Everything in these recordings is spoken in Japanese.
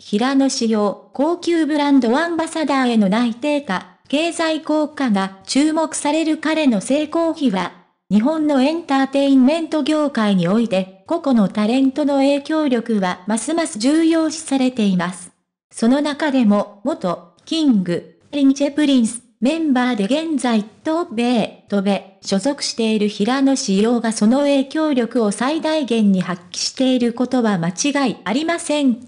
平野紫耀、高級ブランドアンバサダーへの内定か、経済効果が注目される彼の成功費は、日本のエンターテインメント業界において、個々のタレントの影響力はますます重要視されています。その中でも、元、キング、リンチェプリンス、メンバーで現在、東米、東米、所属している平野志陽がその影響力を最大限に発揮していることは間違いありません。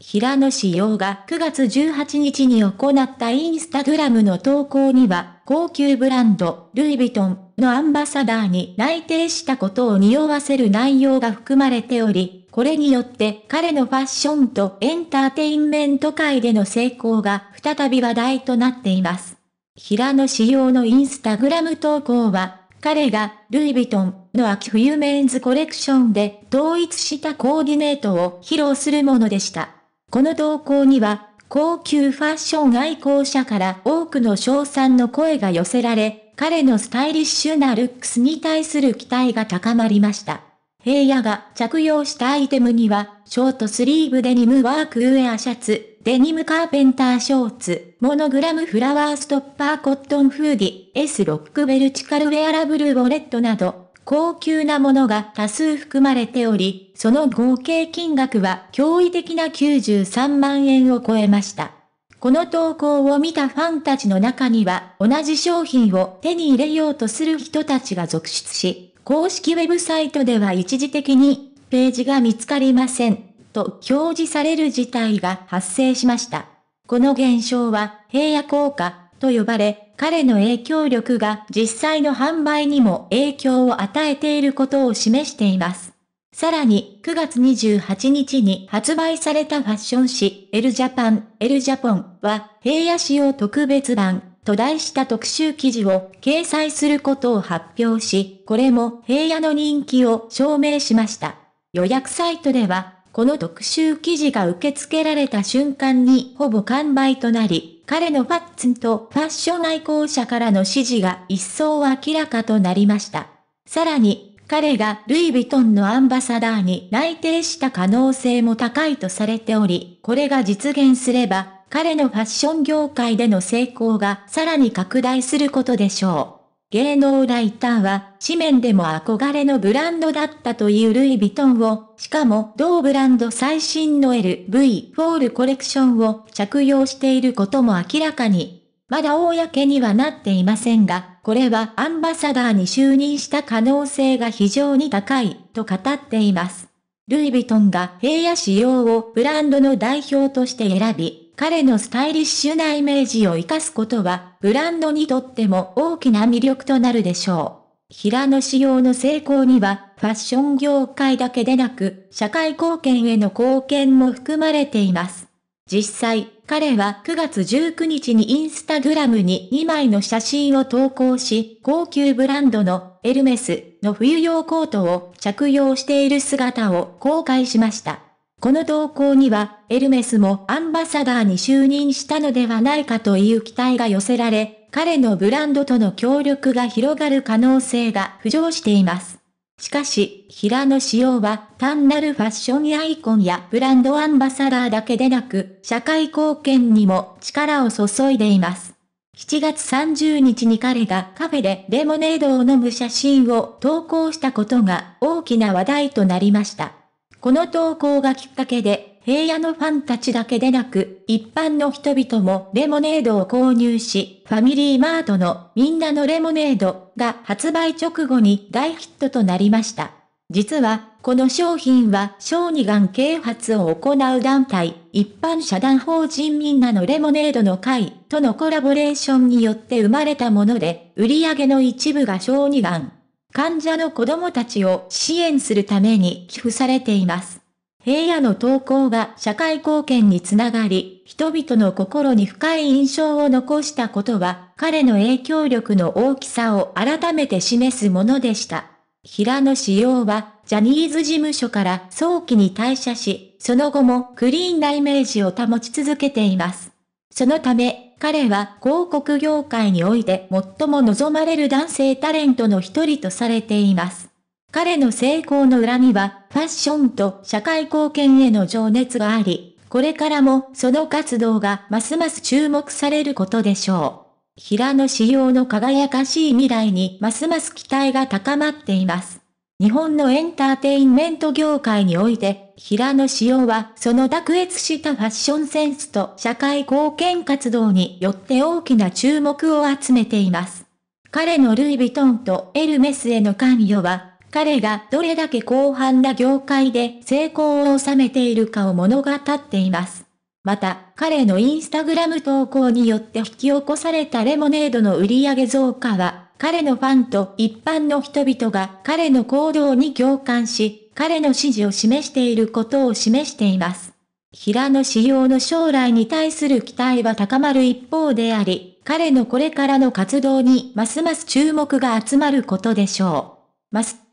平野紫耀が9月18日に行ったインスタグラムの投稿には、高級ブランド、ルイ・ヴィトンのアンバサダーに内定したことを匂わせる内容が含まれており、これによって彼のファッションとエンターテインメント界での成功が再び話題となっています。平野紫耀のインスタグラム投稿は、彼がルイ・ヴィトンの秋冬メンズコレクションで統一したコーディネートを披露するものでした。この投稿には、高級ファッション愛好者から多くの賞賛の声が寄せられ、彼のスタイリッシュなルックスに対する期待が高まりました。平野が着用したアイテムには、ショートスリーブデニムワークウェアシャツ、デニムカーペンターショーツ、モノグラムフラワーストッパーコットンフーディ、S ロックベルチカルウェアラブルウォレットなど、高級なものが多数含まれており、その合計金額は驚異的な93万円を超えました。この投稿を見たファンたちの中には、同じ商品を手に入れようとする人たちが続出し、公式ウェブサイトでは一時的に、ページが見つかりません、と表示される事態が発生しました。この現象は、平野効果と呼ばれ、彼の影響力が実際の販売にも影響を与えていることを示しています。さらに、9月28日に発売されたファッション誌、エルジャパン、エルジャポンは、平野仕様特別版、と題した特集記事を掲載することを発表し、これも平野の人気を証明しました。予約サイトでは、この特集記事が受け付けられた瞬間にほぼ完売となり、彼のファッツンとファッション愛好者からの支持が一層明らかとなりました。さらに、彼がルイ・ヴィトンのアンバサダーに内定した可能性も高いとされており、これが実現すれば、彼のファッション業界での成功がさらに拡大することでしょう。芸能ライターは、紙面でも憧れのブランドだったというルイ・ヴィトンを、しかも同ブランド最新の LV フォールコレクションを着用していることも明らかに。まだ公にはなっていませんが、これはアンバサダーに就任した可能性が非常に高い、と語っています。ルイ・ヴィトンが平野仕様をブランドの代表として選び、彼のスタイリッシュなイメージを活かすことは、ブランドにとっても大きな魅力となるでしょう。平野仕様の成功には、ファッション業界だけでなく、社会貢献への貢献も含まれています。実際、彼は9月19日にインスタグラムに2枚の写真を投稿し、高級ブランドのエルメスの冬用コートを着用している姿を公開しました。この投稿には、エルメスもアンバサダーに就任したのではないかという期待が寄せられ、彼のブランドとの協力が広がる可能性が浮上しています。しかし、平野仕様は単なるファッションアイコンやブランドアンバサダーだけでなく、社会貢献にも力を注いでいます。7月30日に彼がカフェでレモネードを飲む写真を投稿したことが大きな話題となりました。この投稿がきっかけで、平野のファンたちだけでなく、一般の人々もレモネードを購入し、ファミリーマートのみんなのレモネードが発売直後に大ヒットとなりました。実は、この商品は小児がん啓発を行う団体、一般社団法人みんなのレモネードの会とのコラボレーションによって生まれたもので、売り上げの一部が小児がん、患者の子供たちを支援するために寄付されています。平野の投稿が社会貢献につながり、人々の心に深い印象を残したことは、彼の影響力の大きさを改めて示すものでした。平野志陽は、ジャニーズ事務所から早期に退社し、その後もクリーンなイメージを保ち続けています。そのため、彼は広告業界において最も望まれる男性タレントの一人とされています。彼の成功の裏には、ファッションと社会貢献への情熱があり、これからもその活動がますます注目されることでしょう。平野仕様の輝かしい未来にますます期待が高まっています。日本のエンターテインメント業界において、平野紫耀はその卓越したファッションセンスと社会貢献活動によって大きな注目を集めています。彼のルイ・ヴィトンとエルメスへの関与は、彼がどれだけ広範な業界で成功を収めているかを物語っています。また、彼のインスタグラム投稿によって引き起こされたレモネードの売上増加は、彼のファンと一般の人々が彼の行動に共感し、彼の支持を示していることを示しています。平野仕様の将来に対する期待は高まる一方であり、彼のこれからの活動にますます注目が集まることでしょう。ます